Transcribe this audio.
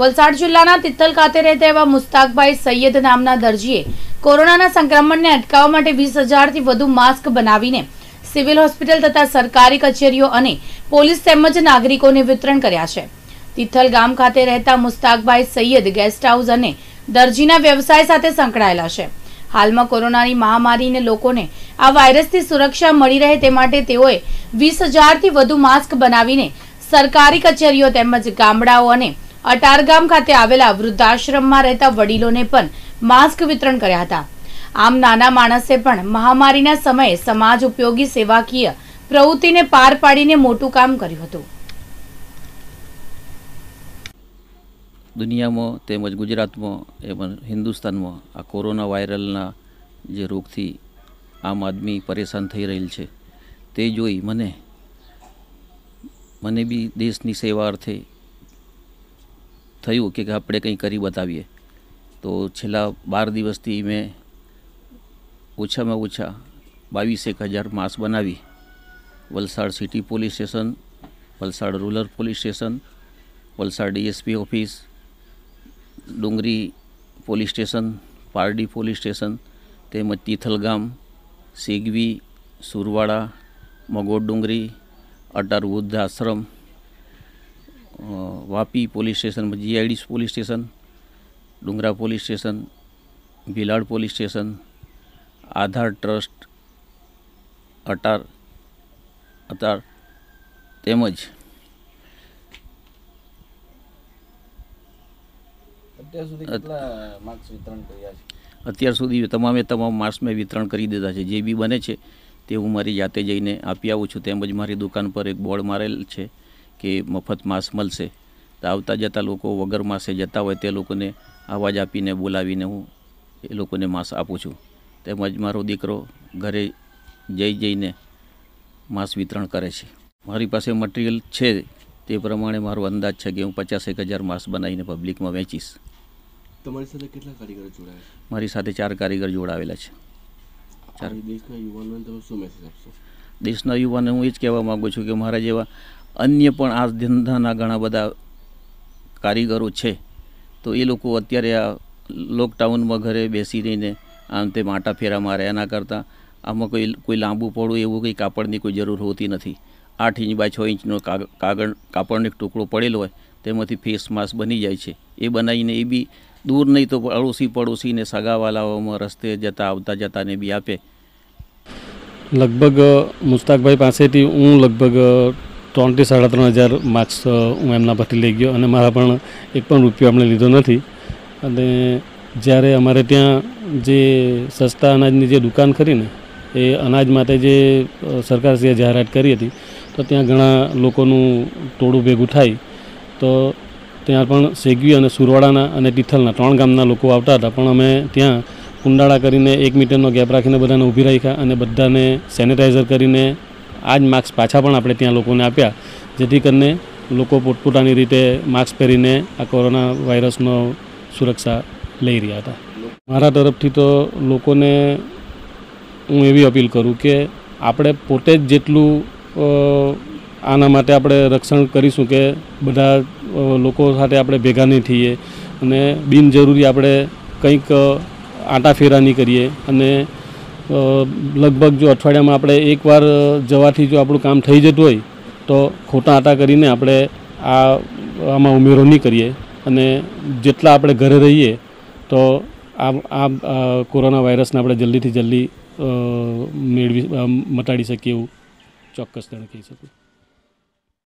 વલસાડ જિલ્લાના તિથલ ખાતે રહેતા એવા મુસ્તાકભાઈ સૈયદ નામના દરજીએ કોરોનાના સંક્રમણને અટકાવવા માટે વીસ હજારથી વધુ માસ્ક બનાવીને સિવિલ હોસ્પિટલ તથા સરકારી કચેરીઓ અને પોલીસ તેમજ નાગરિકોને વિતરણ કર્યા છે તિથલ ગામ ખાતે રહેતા મુસ્તાકભાઈ સૈયદ ગેસ્ટ હાઉસ અને દરજીના વ્યવસાય સાથે સંકળાયેલા છે હાલમાં કોરોનાની મહામારીને લોકોને આ વાયરસથી સુરક્ષા મળી રહે તે માટે તેઓએ વીસ હજારથી વધુ માસ્ક બનાવીને સરકારી કચેરીઓ તેમજ ગામડાઓ અને અટારગામ ખાતે આવેલા વૃદ્ધાશ્રમમાં રહેતા વડીલોને પણ માસ્ક વિતરણ કર્યા હતા આમ નાના માણસે પણ મહામારીના સમયે સમાજ ઉપયોગી સેવાકીય પ્રવૃત્તિને પાર પાડીને મોટું કામ કર્યું હતું દુનિયામાં તેમજ ગુજરાતમાં એમાં હિન્દુસ્તાનમાં આ કોરોના વાયરલના જે રોગથી આમ આદમી પરેશાન થઈ રહેલ છે તે જોઈ મને મને બી દેશની સેવા અર્થે થયું કે આપણે કંઈ કરી બતાવીએ તો છેલ્લા બાર દિવસથી મેં ઓછામાં ઓછા બાવીસેક હજાર માસ બનાવી Valsad city police station Valsad rural police station Valsad DSP office Dungri police station Pardi police station તેમજ તિથલ ગામ સિગવી સુરવાડા મગોડ ડુંગરી અટાર વૃદ્ધ આશ્રમ Vapi police station GID police station Dungra police station Bhilad police station Aadhaar trust Atar Atar તેમજ અત્યાર સુધી તમામે તમામ માસ્ક મેં વિતરણ કરી દીધા છે જે બી બને છે તે હું મારી જાતે જઈને આપી આવું છું તેમજ મારી દુકાન પર એક બોર્ડ મારેલ છે કે મફત માંસ મળશે તો આવતા જતા લોકો વગર માસે જતા હોય તે લોકોને અવાજ આપીને બોલાવીને હું એ લોકોને માંસ આપું છું તેમજ મારો દીકરો ઘરે જઈ જઈને માંસ વિતરણ કરે છે મારી પાસે મટીરિયલ છે તે પ્રમાણે મારો અંદાજ છે કે હું પચાસેક હજાર માંસ બનાવીને પબ્લિકમાં વેચીશ તમારી સાથે કેટલા કારીગર જોડાયા મારી સાથે ચાર કારીગર જોડાવેલા છે દેશના યુવાનોને શું મેસેજ આપશો દેશના યુવાને હું એ જ કહેવા માગું છું કે મારા જેવા અન્ય પણ આ ધંધાના ઘણા બધા કારીગરો છે તો એ લોકો અત્યારે આ લોકડાઉનમાં ઘરે બેસી રહીને આમ તે માટા ફેરા મારે એના કરતાં આમાં કોઈ કોઈ લાંબુ પડવું એવું કંઈ કાપડની કોઈ જરૂર હોતી નથી આઠ ઇંચ બાય છ ઇંચનો કાગળ કાપડનો એક ટુકડો પડેલો હોય તેમાંથી ફેસ માસ્ક બની જાય છે એ બનાવીને એ બી દૂર નહીં તો અડોશી પડોશીને સગાવાલાઓમાં રસ્તે જતા આવતા જતાને બી આપે લગભગ મુસ્તાકભાઈ પાસેથી હું લગભગ ત્રણથી સાડા ત્રણ હજાર માર્ક્સ હું એમના પરથી લઈ ગયો અને મારા પણ એક પણ રૂપિયો એમણે લીધો નથી અને જ્યારે અમારે ત્યાં જે સસ્તા અનાજની જે દુકાન ખરી એ અનાજ માટે જે સરકારશ્રીએ જાહેરાત કરી હતી તો ત્યાં ઘણા લોકોનું ટોળું ભેગું થાય તો ત્યાં પણ સેગવી અને સુરવાડાના અને તિથલના ત્રણ ગામના લોકો આવતા હતા પણ અમે ત્યાં કુંડાળા કરીને એક મીટરનો ગેપ રાખીને બધાને ઊભી રાખ્યા અને બધાને સેનિટાઈઝર કરીને આ જ માસ્ક પાછા પણ આપણે ત્યાં લોકોને આપ્યા જેથી કરીને લોકો પોતપોતાની રીતે માસ્ક પહેરીને આ કોરોના વાયરસનો સુરક્ષા લઈ રહ્યા હતા મારા તરફથી તો લોકોને હું એવી અપીલ કરું કે આપણે પોતે જ જેટલું આના માટે આપણે રક્ષણ કરીશું કે બધા લોકો સાથે આપણે ભેગા નહીં થઈએ અને બિનજરૂરી આપણે કંઈક ફેરા નહીં કરીએ અને લગભગ જો અઠવાડિયામાં આપણે એકવાર જવાથી જો આપણું કામ થઈ જતું હોય તો ખોટા આટા કરીને આપણે આ આમાં ઉમેરો નહીં કરીએ અને જેટલા આપણે ઘરે રહીએ તો આ આ કોરોના વાયરસને આપણે જલ્દીથી જલ્દી મેળવી મટાડી શકીએ એવું ચોક્કસ ચોક્કસપણે કહી શકું